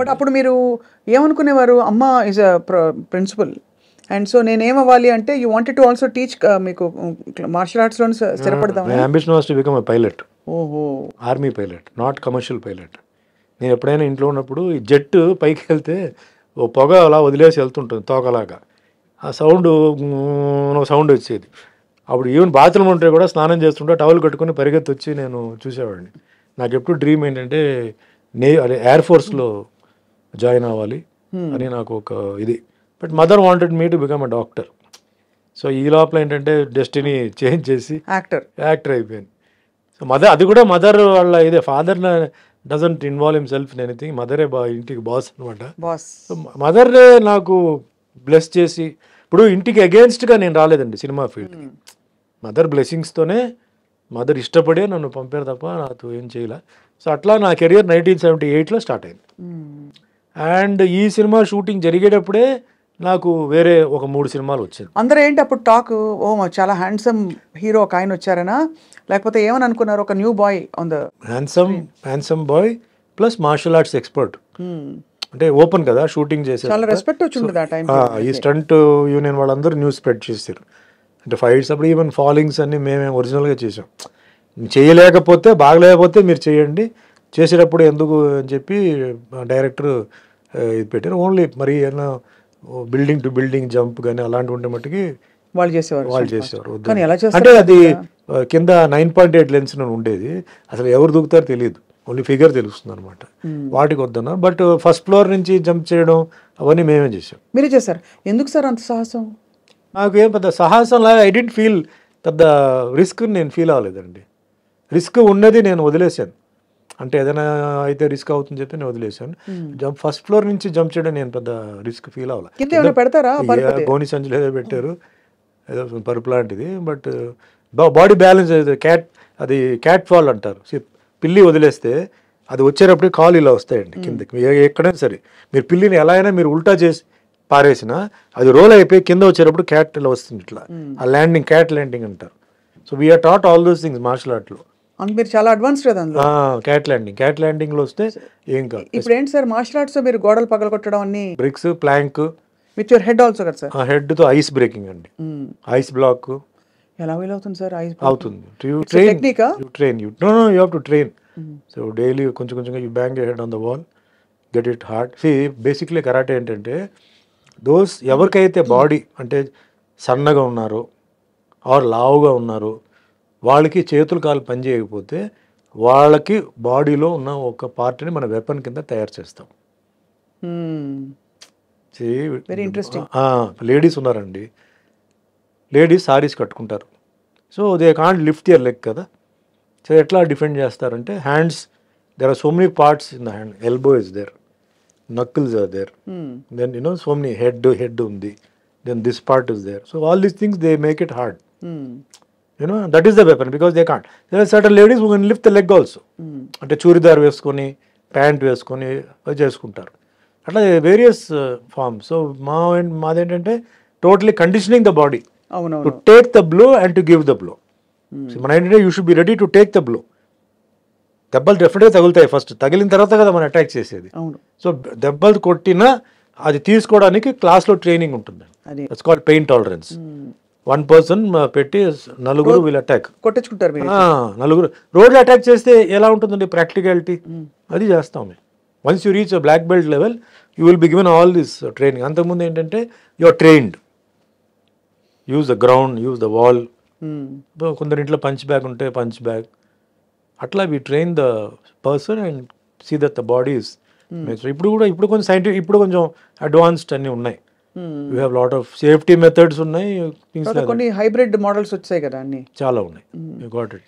But అప్పుడు మీరు ఏమనుకునేవారు అమ్మ is a principal and so నేను ఏమవ్వాలి అంటే you wanted to also teach మీకు మార్షల్ ఆర్ట్స్ లో స్థిరపడదాం ambition was to become pilot ఓహో army pilot not commercial pilot నేను ఎప్పుడైనా ఇంట్లో ఉన్నప్పుడు ఈ జెట్ పైకి వెళ్తే ఓ పొగ అలా వదిలేసి వెళ్తుంటుంది తోకలాగా ఆ సౌండ్ సౌండ్ వచ్చేది అప్పుడు ఈవెన్ బాత్రూమ్ ఉంటే కూడా స్నానం చేస్తుంటే టవల్ కట్టుకుని పరిగెత్తి వచ్చి నేను చూసేవాడిని నాకు ఎప్పుడు డ్రీమ్ ఏంటంటే నే ఎయిర్ ఫోర్స్లో జాయిన్ అవ్వాలి అని నాకు ఒక ఇది but mother wanted me to become a doctor so ఈ లోపల ఏంటంటే డెస్టినీ చేంజ్ చేసి యాక్టర్ యాక్టర్ అయిపోయింది సో మదర్ అది కూడా మదర్ వాళ్ళ ఇదే father doesn't involve himself anything మదరే బా ఇంటికి బాస్ అనమాట సో మదర్ నాకు బ్లెస్ చేసి ఇప్పుడు ఇంటికి అగేన్స్ట్గా నేను రాలేదండి సినిమా ఫీల్డ్ మదర్ బ్లెస్సింగ్స్తోనే మదర్ ఇష్టపడే నన్ను పంపారు తప్ప నాతో ఏం చేయలే సో అట్లా నా కెరియర్ నైన్టీన్ సెవెంటీ ఎయిట్లో స్టార్ట్ అయింది hmm. అండ్ ఈ సినిమా షూటింగ్ జరిగేటప్పుడే నాకు వేరే ఒక మూడు సినిమాలు వచ్చింది అందరూ ఏంటి అప్పుడు టాక్ ఓ చాలా హ్యాండ్సమ్ హీరో ఒక ఆయన వచ్చారనా లేకపోతే ఏమని అనుకున్నారు ఒక new boy on the handsome handsome boy plus martial arts expert అంటే ఓపెన్ కదా షూటింగ్ చేసే చాలా రెస్పెక్ట్ వచ్చింది ఆ టైం ఈ స్టంట్ యూనియన్ వాళ్ళందరూ న్యూస్ స్ప్రెడ్ చేశారు అంటే ఫైట్స్ అప్పుడు ఈవెన్ ఫాలింగ్స్ అన్ని మేమే ఒరిజినల్గా చేసాం చేయలేకపోతే బాగలేకపోతే మీరు చేయండి చేసేటప్పుడు ఎందుకు అని చెప్పి డైరెక్టర్ ఇది పెట్టారు ఓన్లీ మరి ఏమైనా బిల్డింగ్ టు బిల్డింగ్ జంప్ కానీ అలాంటి ఉంటే మట్టికి వాళ్ళు చేసేవారు వాళ్ళు చేసేవారు ఎలా అంటే అది కింద నైన్ పాయింట్ ఎయిట్ లెన్స్ ఉండేది అసలు ఎవరు దూకుతారో తెలియదు ఓన్లీ ఫిగర్ తెలుస్తుంది అనమాట వాటికి వద్దన బట్ ఫస్ట్ ఫ్లోర్ నుంచి జంప్ చేయడం అవన్నీ మేమే చేసాం మీరే చేశారు ఎందుకు సార్ అంత సాహసం నాకు ఏం పెద్ద సాహసం లాగా ఐ డెంట్ ఫీల్ పెద్ద రిస్క్ నేను ఫీల్ అవ్వలేదండి రిస్క్ ఉన్నది నేను వదిలేశాను అంటే ఏదైనా అయితే రిస్క్ అవుతుందని చెప్పి నేను వదిలేశాను జంప్ ఫస్ట్ ఫ్లోర్ నుంచి జంప్ చేయడం నేను పెద్ద రిస్క్ ఫీల్ అవ్వాలి పెడతారా గోని సంచులు ఏదో పెట్టారు ఏదో పరుపు లాంటిది బట్ బాడీ బ్యాలెన్స్ క్యాట్ అది క్యాట్ ఫాల్ అంటారు పిల్లి వదిలేస్తే అది వచ్చేటప్పుడు కాలు ఇలా వస్తాయండి కిందకి ఎక్కడైనా సరే మీరు పిల్లిని ఎలా అయినా మీరు ఉల్టా చేసి పారేసిన అది రోల్ అయిపోయి కింద వచ్చేటప్పుడు క్యాట్ ఇలా వస్తుంది ఇట్లా ఆ ల్యాండింగ్ క్యాట్ ల్యాండింగ్ అంటారు so we are taught all those things martial ఆర్ట్లో అంటే మీరు చాలా అడ్వాన్స్డ్ కదా క్యాట్ ల్యాండింగ్ క్యాట్ ల్యాండింగ్లో వస్తే ఏం కాదు ఇప్పుడు ఏంటి సార్ మార్షల్ ఆర్ట్స్ మీరు గోడలు కొట్టడం అన్ని bricks plank with your head also కదా సార్ హెడ్తో ఐస్ బ్రేకింగ్ అండి ఐస్ hmm. బ్లాక్ ఎలా వీల్ అవుతుంది సార్ ఐస్ అవుతుంది you train you train you know no you have to train so daily కొంచెం కొంచెంగా you bang head on the wall get it hard see basically karate ఏంటంటే those ఎవరికైతే body అంటే సన్నగా ఉన్నారు ఆర్ లావుగా ఉన్నారు వాళ్ళకి చేతులు కాలు పనిచేయకపోతే వాళ్ళకి బాడీలో ఉన్న ఒక పార్ట్ని మన వెపన్ కింద తయారు చేస్తాం వెరీ hmm. ఇంట్రెస్టింగ్ లేడీస్ ఉన్నారండి లేడీస్ సారీస్ కట్టుకుంటారు so they can't lift their leg కదా సో ఎట్లా డిఫెండ్ చేస్తారంటే hands there are so many parts in the hand elbow is there knuckles are there then you know so many head head ఉంది then this part is there so all these things they make it hard you know that is the weapon because they can't certain ladies can lift the leg also అంటే చూరిదార్ వేసుకొని pant వేసుకొని చేసుకుంటారు అట్లా various form so మా మాదేంటంటే totally conditioning the body to take the blow and to give the blow మన ఏంటంటే you should be ready to take the blow దెబ్బలు డెఫినెట్గా తగులుతాయి ఫస్ట్ తగిలిన తర్వాత కదా మనం అటాక్ చేసేది సో దెబ్బలు కొట్టినా అది తీసుకోవడానికి క్లాస్లో ట్రైనింగ్ ఉంటుంది అది called pain tolerance one person పెట్టి నలుగురు వీళ్ళు అటాక్ కొట్టించుకుంటారు నలుగురు రోడ్లు అటాక్ చేస్తే ఎలా ఉంటుందండి ప్రాక్టికాలిటీ అది చేస్తాం మేము once you reach a black belt level you will be given all this training అంతకుముందు ఏంటంటే you are trained use the ground use the wall కొందరి ఇంట్లో పంచ్ బ్యాగ్ ఉంటే పంచ్ బ్యాగ్ అట్లా we train the person and see that the bodies ఇప్పుడు కూడా ఇప్పుడు కొంచెం సైంటిఫిక్ ఇప్పుడు కొంచెం అడ్వాన్స్డ్ అన్నీ ఉన్నాయి you have lot of safety methods ఉన్నాయి కొన్ని హైబ్రిడ్ మోడల్స్ వచ్చాయి కదా అన్ని చాలా ఉన్నాయి యూ గాట్ ఇట్